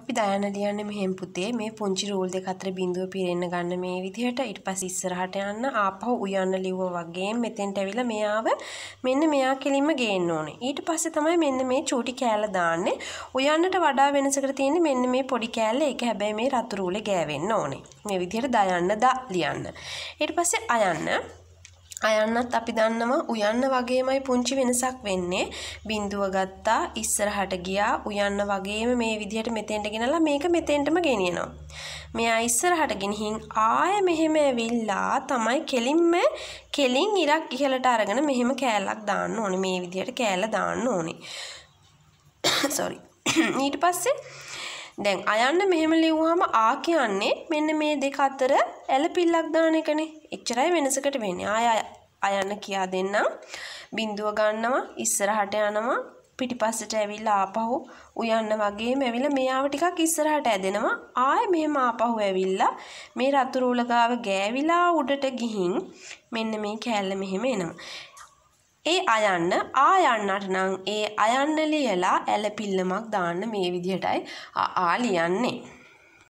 අපි දයන්න ලියන්න මෙහෙම පුතේ මේ පුංචි රූල් දෙක අතර බිඳුව පිරෙන්න ගන්න මේ විදිහට ඊට පස්සේ ඉස්සරහට යන්න ආපහු උයන්න ලිව්වා වගේ මෙතෙන්ට ඇවිල්ලා මෙයාව මෙන්න මෙයා කෙලින්ම ගේන්න ඕනේ. ඊට පස්සේ තමයි මෙන්න මේ චූටි කෑල්ල දාන්නේ. උයන්නට වඩා වෙනසකට තියෙන්නේ මෙන්න මේ පොඩි කෑල්ල. ඒක හැබැයි මේ රතු රූලේ ගෑවෙන්න ඕනේ. මේ විදිහට දයන්න ද ලියන්න. ඊට පස්සේ අයන්න අයන්නත් අපි දන්නවා උයන්න වගේමයි පුංචි වෙනසක් වෙන්නේ බිඳුව ගත්තා ඉස්සරහට ගියා උයන්න වගේම මේ විදිහට මෙතෙන්ට ගෙනලා මේක මෙතෙන්ටම ගෙනියනවා මෙයා ඉස්සරහට ගෙනihin ආය මෙහෙම ඇවිල්ලා තමයි කෙලින්ම කෙලින් ඉරක් ඉහලට අරගෙන මෙහෙම කෑල්ලක් දාන්න ඕනේ මේ විදිහට කෑල්ල දාන්න ඕනේ sorry ඊට පස්සේ දැන් අයන්න මෙහෙම ලිව්වහම ආ කියන්නේ මෙන්න මේ දෙක අතර ඇලපිල්ලක් දාන එකනේ. එච්චරයි වෙනසකට වෙන්නේ. ආය අයන්න කියා දෙන්නම්. බිඳුව ගන්නවා ඉස්සරහට යනවා පිටිපස්සට ඇවිල්ලා ආපහු උයන්න වගේම ඇවිල්ලා මෙයාව ටිකක් ඉස්සරහට ඇදෙනවා ආයෙ මෙහෙම ආපහු ඇවිල්ලා මේ රතු රූල ගාව ගෑවිලා උඩට ගිහින් මෙන්න මේ කෑල්ල මෙහෙම එනවා ඒ අයන්න ආයන්නට නම් ඒ අයන්න ලියලා ඇලපිල්ලමක් දාන්න මේ විදිහටයි ආ ලියන්නේ